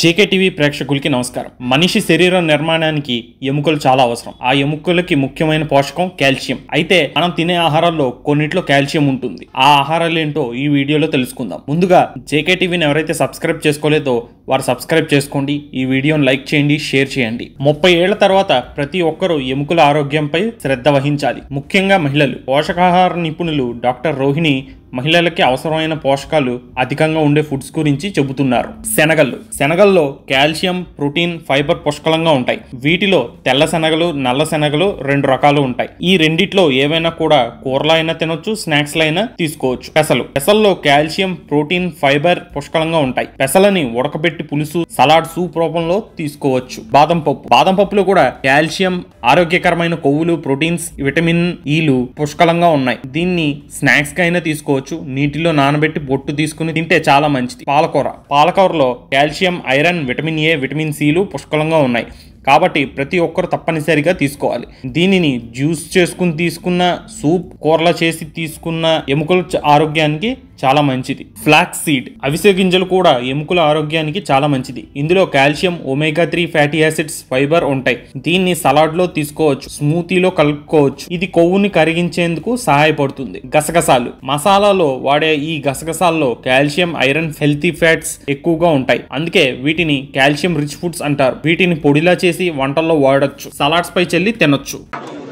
JK TV ప్రేక్షకులకి నమస్కారం మనిషి శరీర నిర్మాణానికి ఎముకలు చాలా అవసరం ఆ ఎముకలకి ముఖ్యమైన పోషకం కాల్షియం అయితే మనం తినే ఆహారాల్లో కొన్నిట్లో కాల్షియం ఉంటుంది ఆ ఆహారాలు ఏంటో ఈ వీడియోలో తెలుసుకుందాం ముందుగా జేకే టీవీని ఎవరైతే సబ్స్క్రైబ్ చేసుకోలేదో వారు సబ్స్క్రైబ్ చేసుకోండి ఈ వీడియోని లైక్ చేయండి షేర్ చేయండి ముప్పై ఏళ్ల తర్వాత ప్రతి ఒక్కరూ ఎముకల ఆరోగ్యంపై శ్రద్ధ వహించాలి ముఖ్యంగా మహిళలు పోషకాహార నిపుణులు డాక్టర్ రోహిణి మహిళలకి అవసరమైన పోషకాలు అధికంగా ఉండే ఫుడ్స్ గురించి చెబుతున్నారు శనగలు శనగల్లో కాల్షియం ప్రోటీన్ ఫైబర్ పుష్కలంగా ఉంటాయి వీటిలో తెల్ల శనగలు నల్ల శనగలు రెండు రకాలు ఉంటాయి ఈ రెండిట్లో ఏవైనా కూడా కూరలో అయినా తినొచ్చు స్నాక్స్ అయినా తీసుకోవచ్చు పెసలు పెసల్లో కాల్షియం ప్రోటీన్ ఫైబర్ పుష్కలంగా ఉంటాయి పెసలని ఉడకబెట్టి పులుసు సలాడ్ సూప్ రూపంలో తీసుకోవచ్చు బాదం పప్పు బాదం పప్పులో కూడా కాల్షియం ఆరోగ్యకరమైన కొవ్వులు ప్రోటీన్స్ విటమిన్ ఈలు పుష్కలంగా ఉన్నాయి దీన్ని స్నాక్స్ కైనా తీసుకోవచ్చు కావచ్చు నీటిలో నానబెట్టి బొట్టు తీసుకుని తింటే చాలా మంచిది పాలకూర పాలకూరలో calcium iron vitamin A vitamin సిలు పుష్కలంగా ఉన్నాయి కాబట్టి ప్రతి ఒక్కరు తప్పనిసరిగా తీసుకోవాలి దీనిని జ్యూస్ చేసుకుని తీసుకున్న సూప్ కూరల చేసి తీసుకున్న ఎముకల ఆరోగ్యానికి చాలా మంచిది ఫ్లాక్స్ సీడ్ అవిసె గింజలు కూడా ఎముకల ఆరోగ్యానికి చాలా మంచిది ఇందులో calcium omega three fatty acids fibre ఉంటాయి దీన్ని సలాడ్లో తీసుకోవచ్చు స్మూతీలో కలుపుకోవచ్చు ఇది కొవ్వుని కరిగించేందుకు సహాయపడుతుంది గసగసాలు మసాలాలో వాడే ఈ గసగసాల్లో కాల్షియం ఐరన్ హెల్తీ ఫ్యాట్స్ ఎక్కువగా ఉంటాయి అందుకే వీటిని కాల్షియం రిచ్ ఫుడ్స్ అంటారు వీటిని పొడిలా చేసి చేసి వంటల్లో వాడచ్చు సలాడ్స్ పై చెల్లి తినొచ్చు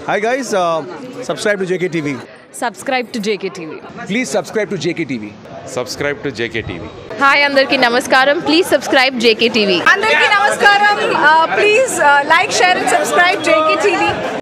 hi guys subscribe to JK TV subscribe to JK TV please subscribe to JK TV subscribe to JK TV hi అందరికీ నమస్కారం ప్లీజ్ సబ్స్క్రైబ్ జేకే టీవీ అందరికీ నమస్కారం please like share and subscribe JK TV